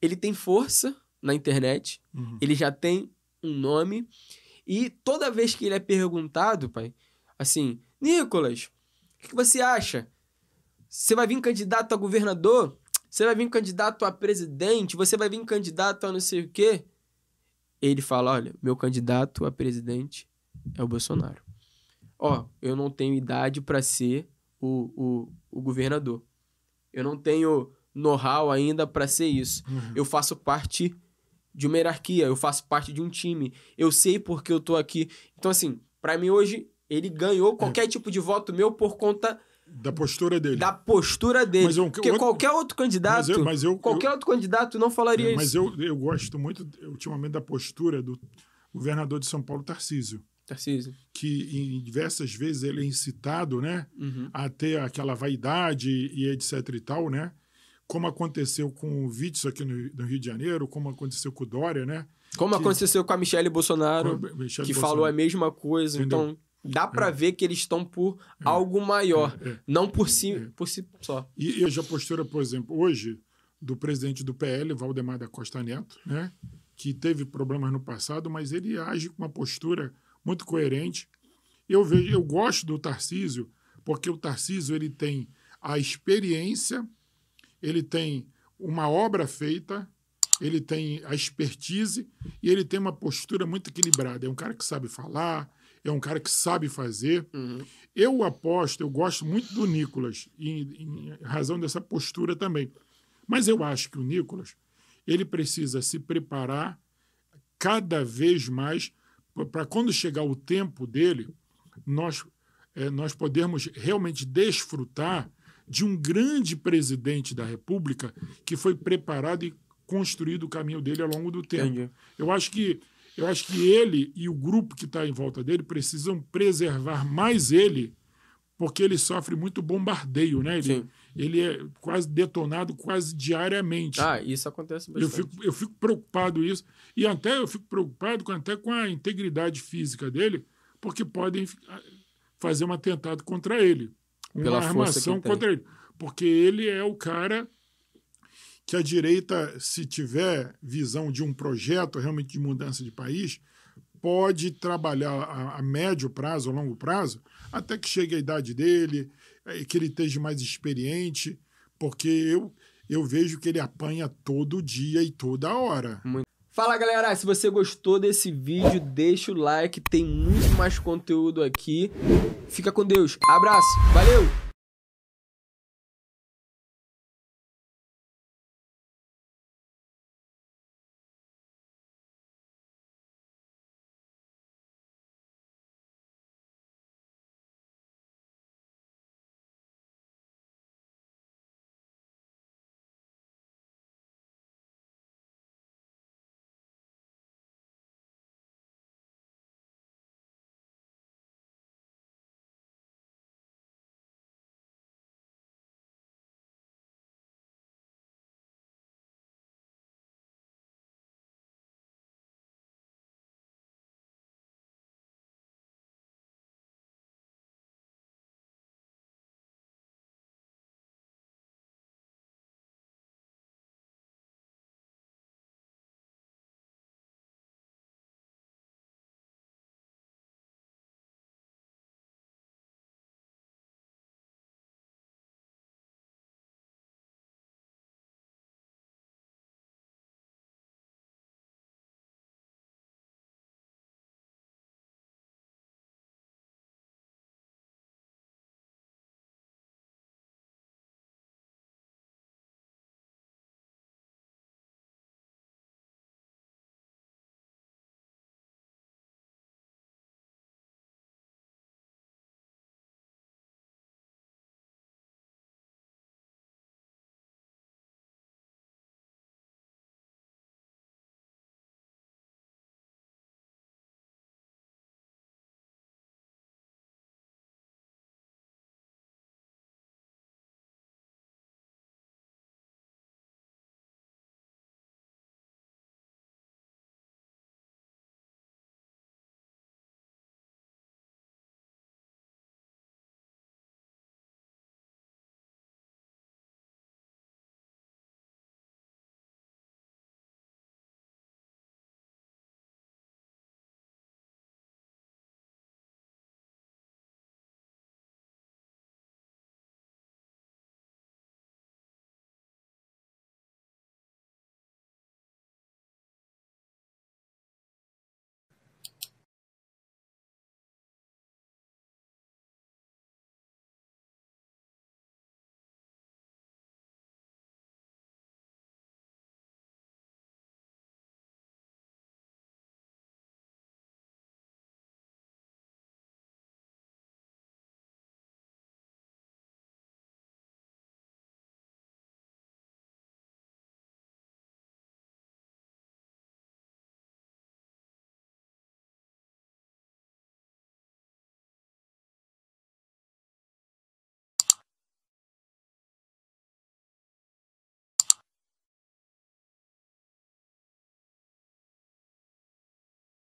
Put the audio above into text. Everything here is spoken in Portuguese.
ele tem força na internet, uhum. ele já tem um nome, e toda vez que ele é perguntado, pai, assim, Nicolas, o que você acha? Você vai vir candidato a governador? Você vai vir candidato a presidente? Você vai vir candidato a não sei o quê? Ele fala: olha, meu candidato a presidente é o Bolsonaro. Ó, eu não tenho idade para ser o, o, o governador. Eu não tenho know-how ainda para ser isso. Uhum. Eu faço parte de uma hierarquia, eu faço parte de um time, eu sei porque eu tô aqui. Então, assim, para mim hoje, ele ganhou qualquer é. tipo de voto meu por conta. Da postura dele. Da postura dele. Mas eu, Porque eu, qualquer outro candidato. Mas eu, mas eu qualquer eu, outro candidato não falaria é, isso. Mas eu, eu gosto muito, ultimamente, da postura do governador de São Paulo, Tarcísio. Tarcísio. Que em diversas vezes ele é incitado, né? Uhum. A ter aquela vaidade e etc e tal, né? como aconteceu com o Vítor aqui no, no, Rio de Janeiro, como aconteceu com o Dória, né? Como que, aconteceu com a Michelle Bolsonaro, a Michelle que Bolsonaro. falou a mesma coisa. Entendeu? Então, dá para é. ver que eles estão por é. algo maior, é. é. não por si, é. por si só. E, e hoje a postura, por exemplo, hoje, do presidente do PL, Valdemar da Costa Neto, né? que teve problemas no passado, mas ele age com uma postura muito coerente. Eu vejo, eu gosto do Tarcísio, porque o Tarcísio ele tem a experiência ele tem uma obra feita, ele tem a expertise e ele tem uma postura muito equilibrada. É um cara que sabe falar, é um cara que sabe fazer. Uhum. Eu aposto, eu gosto muito do Nicolas, em, em razão dessa postura também. Mas eu acho que o Nicolas ele precisa se preparar cada vez mais para quando chegar o tempo dele, nós, é, nós podermos realmente desfrutar de um grande presidente da República que foi preparado e construído o caminho dele ao longo do tempo. Eu acho que eu acho que ele e o grupo que está em volta dele precisam preservar mais ele, porque ele sofre muito bombardeio, né? Ele, ele é quase detonado quase diariamente. Ah, isso acontece bastante. Eu fico, eu fico preocupado isso e até eu fico preocupado com, até com a integridade física dele, porque podem fazer um atentado contra ele pela uma armação contra ele. Porque ele é o cara que a direita, se tiver visão de um projeto realmente de mudança de país, pode trabalhar a, a médio prazo, a longo prazo, até que chegue a idade dele, eh, que ele esteja mais experiente, porque eu, eu vejo que ele apanha todo dia e toda hora. Muito. Fala galera, se você gostou desse vídeo, deixa o like, tem muito mais conteúdo aqui. Fica com Deus, abraço, valeu!